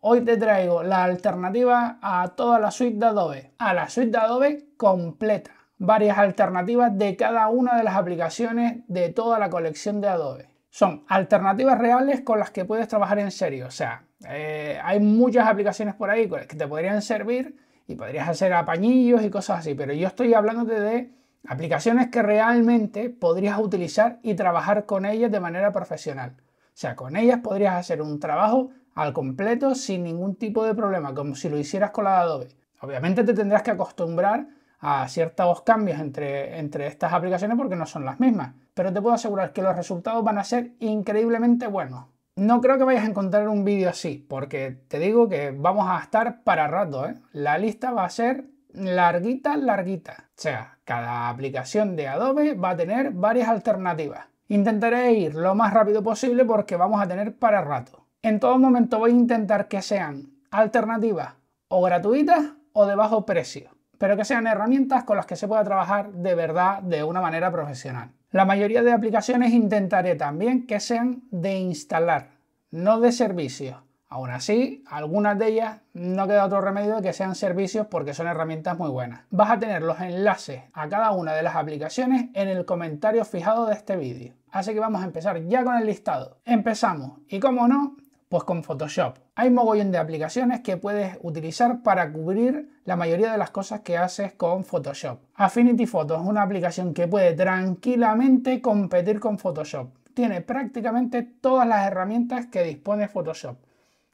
Hoy te traigo la alternativa a toda la suite de Adobe, a la suite de Adobe completa, varias alternativas de cada una de las aplicaciones de toda la colección de Adobe. Son alternativas reales con las que puedes trabajar en serio, o sea, eh, hay muchas aplicaciones por ahí que te podrían servir y podrías hacer apañillos y cosas así, pero yo estoy hablándote de aplicaciones que realmente podrías utilizar y trabajar con ellas de manera profesional. O sea, con ellas podrías hacer un trabajo al completo sin ningún tipo de problema, como si lo hicieras con la de Adobe. Obviamente te tendrás que acostumbrar a ciertos cambios entre, entre estas aplicaciones porque no son las mismas, pero te puedo asegurar que los resultados van a ser increíblemente buenos. No creo que vayas a encontrar un vídeo así, porque te digo que vamos a estar para rato, ¿eh? La lista va a ser larguita, larguita. O sea, cada aplicación de Adobe va a tener varias alternativas. Intentaré ir lo más rápido posible porque vamos a tener para rato. En todo momento voy a intentar que sean alternativas o gratuitas o de bajo precio, pero que sean herramientas con las que se pueda trabajar de verdad de una manera profesional. La mayoría de aplicaciones intentaré también que sean de instalar, no de servicios. Aún así, algunas de ellas no queda otro remedio que sean servicios porque son herramientas muy buenas. Vas a tener los enlaces a cada una de las aplicaciones en el comentario fijado de este vídeo. Así que vamos a empezar ya con el listado. Empezamos y como no, pues con Photoshop. Hay mogollón de aplicaciones que puedes utilizar para cubrir la mayoría de las cosas que haces con Photoshop. Affinity Photo es una aplicación que puede tranquilamente competir con Photoshop. Tiene prácticamente todas las herramientas que dispone Photoshop.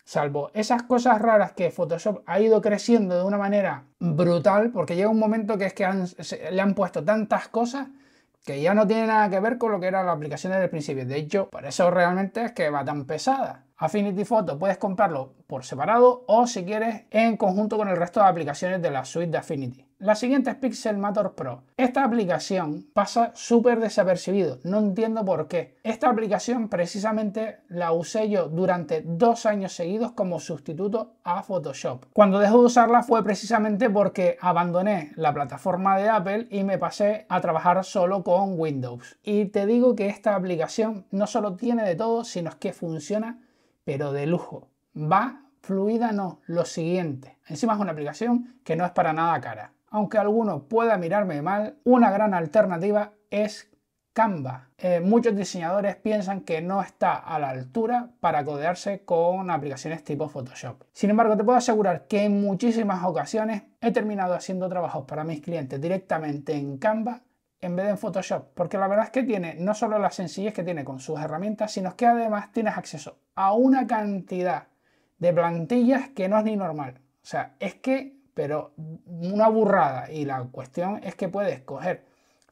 Salvo esas cosas raras que Photoshop ha ido creciendo de una manera brutal, porque llega un momento que es que le han puesto tantas cosas que ya no tiene nada que ver con lo que era la aplicación del principio. De hecho, por eso realmente es que va tan pesada. Affinity Photo puedes comprarlo por separado o si quieres en conjunto con el resto de aplicaciones de la suite de Affinity. La siguiente es Pixelmator Pro. Esta aplicación pasa súper desapercibido, no entiendo por qué. Esta aplicación precisamente la usé yo durante dos años seguidos como sustituto a Photoshop. Cuando dejó de usarla fue precisamente porque abandoné la plataforma de Apple y me pasé a trabajar solo con Windows. Y te digo que esta aplicación no solo tiene de todo, sino es que funciona pero de lujo. Va fluida, no, lo siguiente. Encima es una aplicación que no es para nada cara. Aunque alguno pueda mirarme mal, una gran alternativa es Canva. Eh, muchos diseñadores piensan que no está a la altura para codearse con aplicaciones tipo Photoshop. Sin embargo, te puedo asegurar que en muchísimas ocasiones he terminado haciendo trabajos para mis clientes directamente en Canva en vez de en Photoshop, porque la verdad es que tiene no solo las sencillez que tiene con sus herramientas, sino que además tienes acceso a una cantidad de plantillas que no es ni normal. O sea, es que, pero una burrada. Y la cuestión es que puedes coger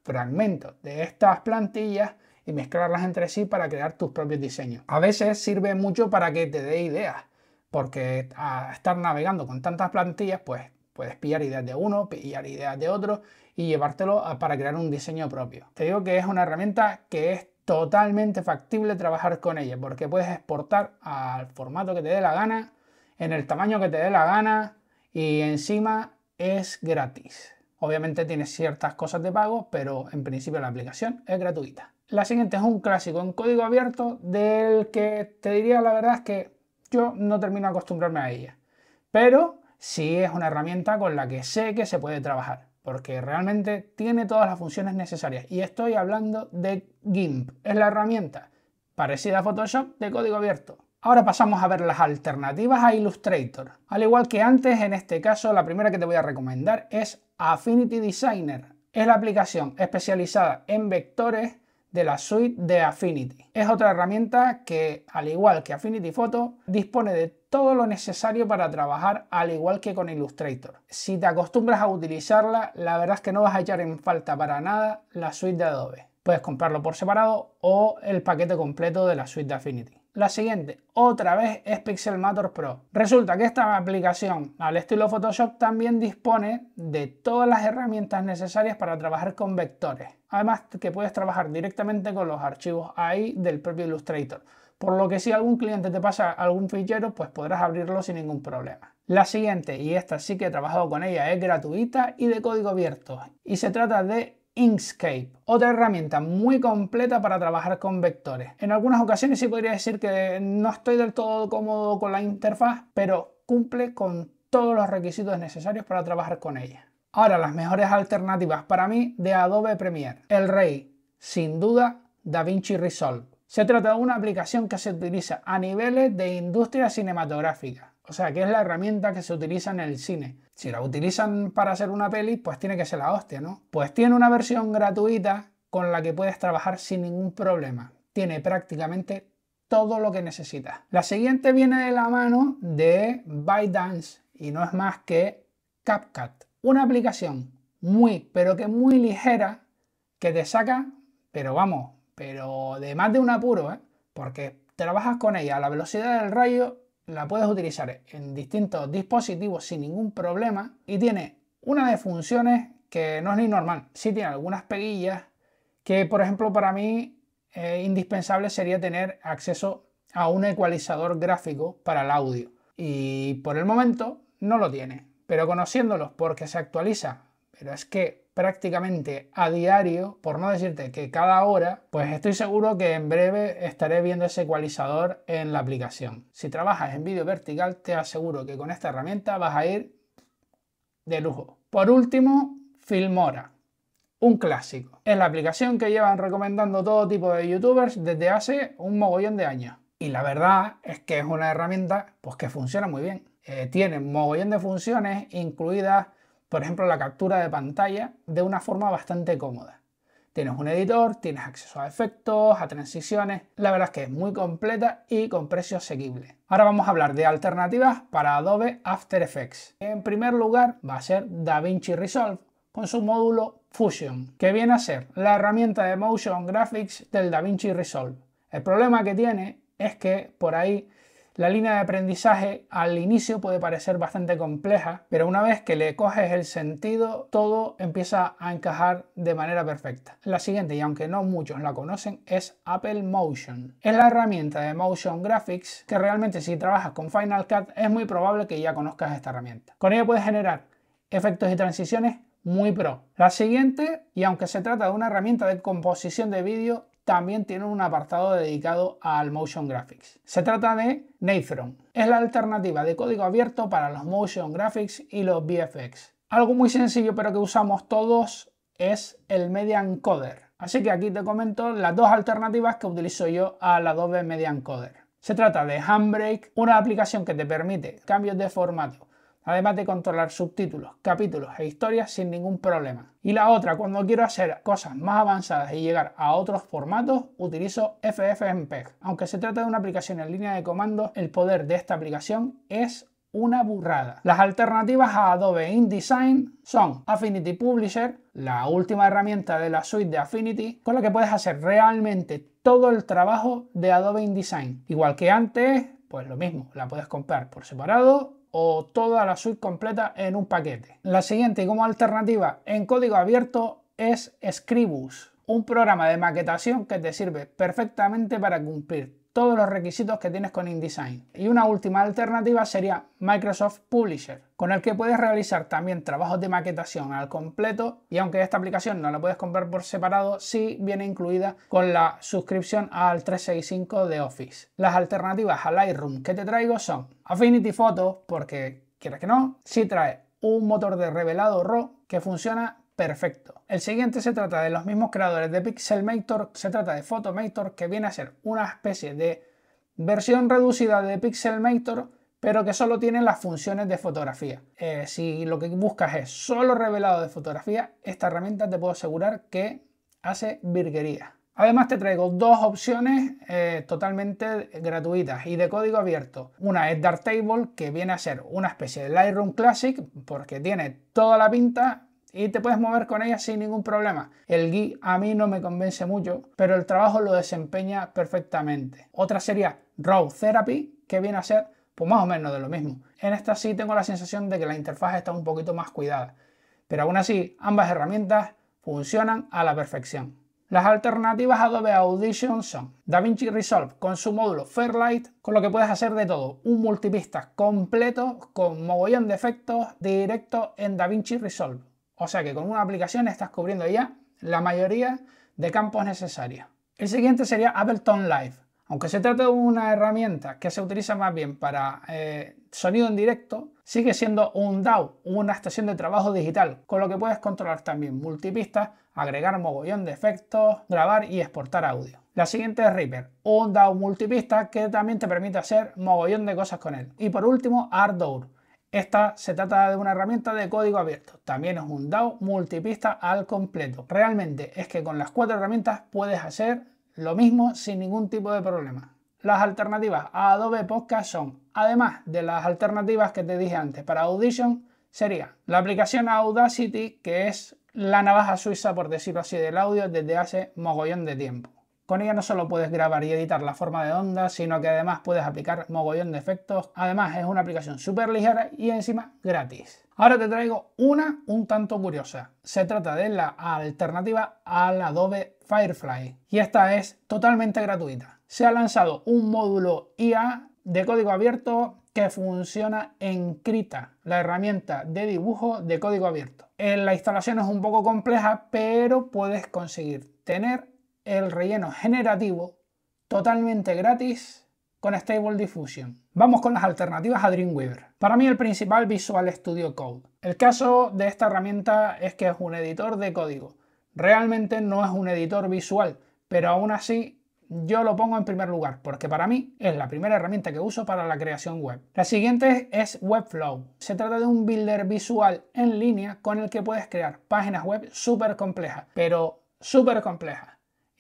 fragmentos de estas plantillas y mezclarlas entre sí para crear tus propios diseños. A veces sirve mucho para que te dé ideas, porque a estar navegando con tantas plantillas, pues Puedes pillar ideas de uno, pillar ideas de otro y llevártelo para crear un diseño propio. Te digo que es una herramienta que es totalmente factible trabajar con ella porque puedes exportar al formato que te dé la gana, en el tamaño que te dé la gana y encima es gratis. Obviamente tiene ciertas cosas de pago, pero en principio la aplicación es gratuita. La siguiente es un clásico en código abierto del que te diría la verdad es que yo no termino de acostumbrarme a ella. Pero si es una herramienta con la que sé que se puede trabajar, porque realmente tiene todas las funciones necesarias. Y estoy hablando de GIMP, es la herramienta parecida a Photoshop de código abierto. Ahora pasamos a ver las alternativas a Illustrator. Al igual que antes, en este caso la primera que te voy a recomendar es Affinity Designer. Es la aplicación especializada en vectores de la suite de Affinity. Es otra herramienta que, al igual que Affinity Photo, dispone de todo lo necesario para trabajar, al igual que con Illustrator. Si te acostumbras a utilizarla, la verdad es que no vas a echar en falta para nada la suite de Adobe. Puedes comprarlo por separado o el paquete completo de la suite de Affinity. La siguiente, otra vez, es Pixelmator Pro. Resulta que esta aplicación, al estilo Photoshop, también dispone de todas las herramientas necesarias para trabajar con vectores además que puedes trabajar directamente con los archivos AI del propio Illustrator, por lo que si algún cliente te pasa algún fichero, pues podrás abrirlo sin ningún problema. La siguiente, y esta sí que he trabajado con ella, es gratuita y de código abierto, y se trata de Inkscape, otra herramienta muy completa para trabajar con vectores. En algunas ocasiones sí podría decir que no estoy del todo cómodo con la interfaz, pero cumple con todos los requisitos necesarios para trabajar con ella. Ahora las mejores alternativas para mí de Adobe Premiere. El rey, sin duda, DaVinci Resolve. Se trata de una aplicación que se utiliza a niveles de industria cinematográfica. O sea, que es la herramienta que se utiliza en el cine. Si la utilizan para hacer una peli, pues tiene que ser la hostia, ¿no? Pues tiene una versión gratuita con la que puedes trabajar sin ningún problema. Tiene prácticamente todo lo que necesitas. La siguiente viene de la mano de ByteDance y no es más que CapCut. Una aplicación muy, pero que muy ligera, que te saca, pero vamos, pero de más de un apuro, ¿eh? porque trabajas con ella a la velocidad del rayo, la puedes utilizar en distintos dispositivos sin ningún problema y tiene una de funciones que no es ni normal. Sí tiene algunas peguillas que, por ejemplo, para mí eh, indispensable sería tener acceso a un ecualizador gráfico para el audio y por el momento no lo tiene pero conociéndolos porque se actualiza, pero es que prácticamente a diario, por no decirte que cada hora, pues estoy seguro que en breve estaré viendo ese ecualizador en la aplicación. Si trabajas en vídeo vertical, te aseguro que con esta herramienta vas a ir de lujo. Por último, Filmora, un clásico. Es la aplicación que llevan recomendando todo tipo de youtubers desde hace un mogollón de años. Y la verdad es que es una herramienta pues, que funciona muy bien eh, tiene mogollón de funciones, incluidas, por ejemplo, la captura de pantalla, de una forma bastante cómoda. Tienes un editor, tienes acceso a efectos, a transiciones. La verdad es que es muy completa y con precio asequible. Ahora vamos a hablar de alternativas para Adobe After Effects. En primer lugar va a ser DaVinci Resolve con su módulo Fusion, que viene a ser la herramienta de Motion Graphics del DaVinci Resolve. El problema que tiene es que por ahí la línea de aprendizaje al inicio puede parecer bastante compleja, pero una vez que le coges el sentido, todo empieza a encajar de manera perfecta. La siguiente, y aunque no muchos la conocen, es Apple Motion. Es la herramienta de Motion Graphics que realmente si trabajas con Final Cut es muy probable que ya conozcas esta herramienta. Con ella puedes generar efectos y transiciones muy pro. La siguiente, y aunque se trata de una herramienta de composición de vídeo, también tienen un apartado dedicado al motion graphics. Se trata de Nathron, Es la alternativa de código abierto para los motion graphics y los VFX. Algo muy sencillo pero que usamos todos es el Media Encoder. Así que aquí te comento las dos alternativas que utilizo yo al Adobe Media Encoder. Se trata de Handbrake, una aplicación que te permite cambios de formato además de controlar subtítulos, capítulos e historias sin ningún problema. Y la otra, cuando quiero hacer cosas más avanzadas y llegar a otros formatos, utilizo FFmpeg. Aunque se trata de una aplicación en línea de comando, el poder de esta aplicación es una burrada. Las alternativas a Adobe InDesign son Affinity Publisher, la última herramienta de la suite de Affinity, con la que puedes hacer realmente todo el trabajo de Adobe InDesign. Igual que antes, pues lo mismo, la puedes comprar por separado o toda la suite completa en un paquete. La siguiente como alternativa en código abierto es Scribus, un programa de maquetación que te sirve perfectamente para cumplir todos los requisitos que tienes con InDesign. Y una última alternativa sería Microsoft Publisher, con el que puedes realizar también trabajos de maquetación al completo y aunque esta aplicación no la puedes comprar por separado, sí viene incluida con la suscripción al 365 de Office. Las alternativas a Lightroom que te traigo son Affinity Photo, porque quieres que no, sí trae un motor de revelado RAW que funciona perfecto. El siguiente se trata de los mismos creadores de Pixelmator, se trata de Photomator, que viene a ser una especie de versión reducida de Pixelmator, pero que solo tiene las funciones de fotografía. Eh, si lo que buscas es solo revelado de fotografía, esta herramienta te puedo asegurar que hace virguería. Además te traigo dos opciones eh, totalmente gratuitas y de código abierto. Una es Darktable, que viene a ser una especie de Lightroom Classic, porque tiene toda la pinta, y te puedes mover con ella sin ningún problema. El gui a mí no me convence mucho, pero el trabajo lo desempeña perfectamente. Otra sería Raw Therapy, que viene a ser pues más o menos de lo mismo. En esta sí tengo la sensación de que la interfaz está un poquito más cuidada, pero aún así ambas herramientas funcionan a la perfección. Las alternativas a Adobe Audition son DaVinci Resolve con su módulo Fairlight, con lo que puedes hacer de todo, un multipista completo con mogollón de efectos directo en DaVinci Resolve. O sea que con una aplicación estás cubriendo ya la mayoría de campos necesarios. El siguiente sería Ableton Live. Aunque se trata de una herramienta que se utiliza más bien para eh, sonido en directo, sigue siendo un DAW, una estación de trabajo digital, con lo que puedes controlar también multipistas, agregar mogollón de efectos, grabar y exportar audio. La siguiente es Reaper, un DAW multipista que también te permite hacer mogollón de cosas con él. Y por último, Ardour esta se trata de una herramienta de código abierto, también es un DAO multipista al completo. Realmente es que con las cuatro herramientas puedes hacer lo mismo sin ningún tipo de problema. Las alternativas a Adobe Podcast son, además de las alternativas que te dije antes para Audition, sería la aplicación Audacity, que es la navaja suiza, por decirlo así, del audio desde hace mogollón de tiempo. Con ella no solo puedes grabar y editar la forma de onda, sino que además puedes aplicar mogollón de efectos. Además es una aplicación súper ligera y encima gratis. Ahora te traigo una un tanto curiosa. Se trata de la alternativa al Adobe Firefly y esta es totalmente gratuita. Se ha lanzado un módulo IA de código abierto que funciona en Krita, la herramienta de dibujo de código abierto. Eh, la instalación es un poco compleja, pero puedes conseguir tener el relleno generativo totalmente gratis con Stable Diffusion. Vamos con las alternativas a Dreamweaver. Para mí el principal Visual Studio Code. El caso de esta herramienta es que es un editor de código. Realmente no es un editor visual, pero aún así yo lo pongo en primer lugar porque para mí es la primera herramienta que uso para la creación web. La siguiente es Webflow. Se trata de un builder visual en línea con el que puedes crear páginas web súper complejas, pero súper complejas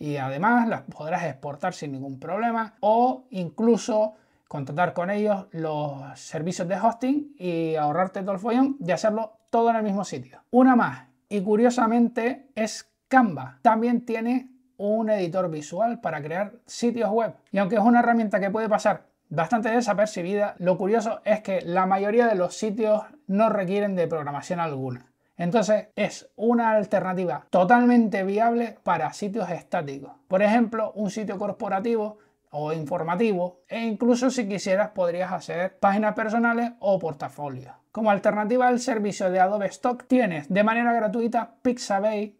y además las podrás exportar sin ningún problema o incluso contratar con ellos los servicios de hosting y ahorrarte todo el follón de hacerlo todo en el mismo sitio. Una más y curiosamente es Canva. También tiene un editor visual para crear sitios web. Y aunque es una herramienta que puede pasar bastante desapercibida, lo curioso es que la mayoría de los sitios no requieren de programación alguna. Entonces es una alternativa totalmente viable para sitios estáticos. Por ejemplo, un sitio corporativo o informativo e incluso si quisieras podrías hacer páginas personales o portafolios. Como alternativa al servicio de Adobe Stock tienes de manera gratuita Pixabay,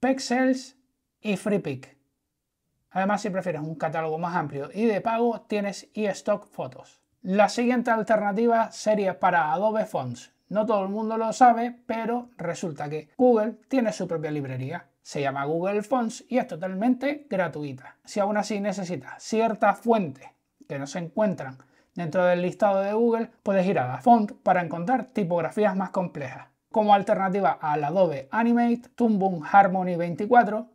Pexels y FreePic. Además, si prefieres un catálogo más amplio y de pago, tienes eStock Photos. La siguiente alternativa sería para Adobe Fonts. No todo el mundo lo sabe, pero resulta que Google tiene su propia librería. Se llama Google Fonts y es totalmente gratuita. Si aún así necesitas ciertas fuentes que no se encuentran dentro del listado de Google, puedes ir a la font para encontrar tipografías más complejas. Como alternativa al Adobe Animate, Toon Harmony 24,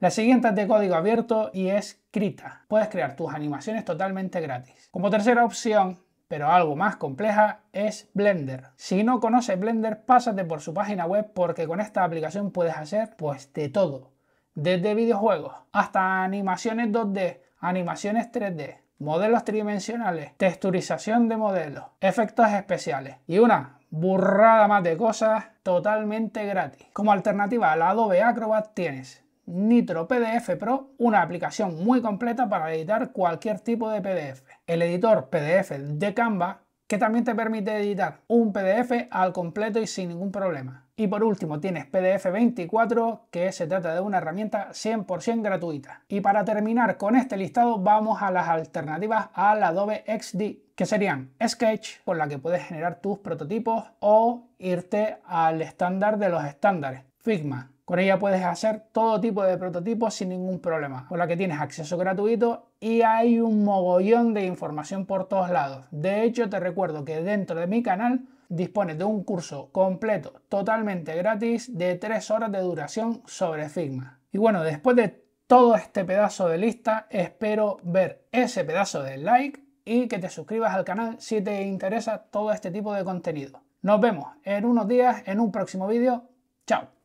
la siguiente es de código abierto y es Krita. Puedes crear tus animaciones totalmente gratis. Como tercera opción pero algo más compleja, es Blender. Si no conoces Blender, pásate por su página web porque con esta aplicación puedes hacer pues de todo. Desde videojuegos hasta animaciones 2D, animaciones 3D, modelos tridimensionales, texturización de modelos, efectos especiales y una burrada más de cosas totalmente gratis. Como alternativa al Adobe Acrobat tienes Nitro PDF Pro, una aplicación muy completa para editar cualquier tipo de PDF el editor PDF de Canva que también te permite editar un PDF al completo y sin ningún problema. Y por último tienes PDF 24 que se trata de una herramienta 100% gratuita. Y para terminar con este listado vamos a las alternativas al Adobe XD que serían Sketch con la que puedes generar tus prototipos o irte al estándar de los estándares. Figma con ella puedes hacer todo tipo de prototipos sin ningún problema, con la que tienes acceso gratuito y hay un mogollón de información por todos lados. De hecho, te recuerdo que dentro de mi canal dispones de un curso completo, totalmente gratis, de 3 horas de duración sobre Figma. Y bueno, después de todo este pedazo de lista, espero ver ese pedazo de like y que te suscribas al canal si te interesa todo este tipo de contenido. Nos vemos en unos días en un próximo vídeo. Chao.